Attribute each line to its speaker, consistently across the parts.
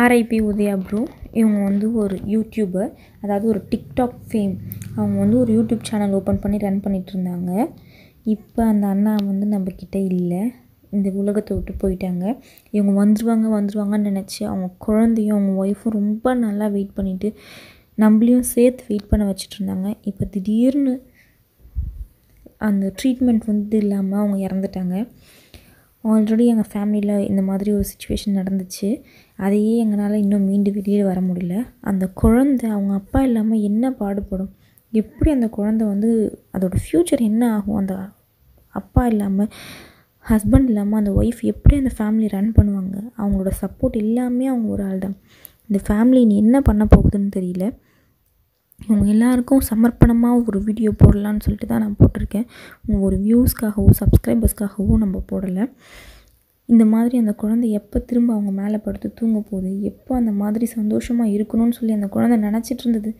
Speaker 1: RIP Udaya bro இவங்க வந்து ஒரு யூடியூபர் அதாவது ஒரு டிக்டாக் ஃபேம் அவங்க வந்து ஒரு யூடியூப் சேனல் ஓப்பன் பண்ணி ரன் பண்ணிகிட்டு இருந்தாங்க இப்போ அந்த அண்ணா வந்து நம்மக்கிட்ட இல்லை இந்த உலகத்தை விட்டு போயிட்டாங்க இவங்க வந்துருவாங்க வந்துடுவாங்கன்னு நினச்சி அவங்க குழந்தையும் அவங்க ஒய்ஃபும் ரொம்ப நல்லா வெயிட் பண்ணிவிட்டு நம்மளையும் சேர்த்து வெயிட் பண்ண வச்சுட்டு இருந்தாங்க இப்போ திடீர்னு அந்த ட்ரீட்மெண்ட் வந்து இல்லாமல் அவங்க இறந்துட்டாங்க ஆல்ரெடி எங்கள் ஃபேமிலியில் இந்த மாதிரி ஒரு சுச்சுவேஷன் நடந்துச்சு அதையே எங்களால் இன்னும் மீண்டு வெளியே வர முடியல அந்த குழந்த அவங்க அப்பா இல்லாமல் என்ன பாடுபடும் எப்படி அந்த குழந்த வந்து அதோடய ஃப்யூச்சர் என்ன ஆகும் அந்த அப்பா இல்லாமல் ஹஸ்பண்ட் இல்லாமல் அந்த ஒய்ஃப் எப்படி அந்த ஃபேமிலி ரன் பண்ணுவாங்க அவங்களோட சப்போர்ட் எல்லாமே அவங்க ஒரு ஆள் தான் இந்த ஃபேமிலி நீ என்ன பண்ண போகுதுன்னு தெரியல இவங்க எல்லாேருக்கும் சமர்ப்பணமாக ஒரு வீடியோ போடலான்னு சொல்லிட்டு தான் நான் போட்டிருக்கேன் ஒரு வியூஸ்க்காகவோ சப்ஸ்கிரைபர்ஸ்க்காகவோ நம்ம போடலை இந்த மாதிரி அந்த குழந்தை எப்போ திரும்ப அவங்க மேலே படுத்து தூங்க போகுது எப்போ அந்த மாதிரி சந்தோஷமாக இருக்கணும்னு சொல்லி அந்த குழந்தை நினச்சிட்டு இருந்தது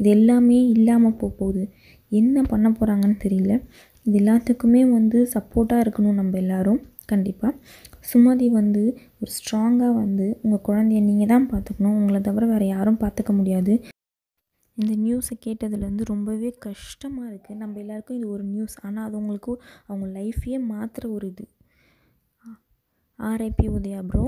Speaker 1: இது எல்லாமே இல்லாமல் போக போகுது என்ன பண்ண போகிறாங்கன்னு தெரியல இது எல்லாத்துக்குமே வந்து சப்போர்ட்டாக இருக்கணும் நம்ம எல்லோரும் கண்டிப்பாக சுமதி வந்து ஒரு ஸ்ட்ராங்காக வந்து உங்கள் குழந்தைய நீங்கள் தான் பார்த்துக்கணும் உங்களை தவிர வேறு யாரும் பார்த்துக்க முடியாது இந்த நியூஸை கேட்டதுலேருந்து ரொம்பவே கஷ்டமாக இருக்குது நம்ம எல்லாேருக்கும் இது ஒரு நியூஸ் ஆனால் அது அவங்களுக்கும் அவங்க லைஃப்பையே மாற்றுற ஒரு இது ஆர்ஐபி உதயா ப்ரோ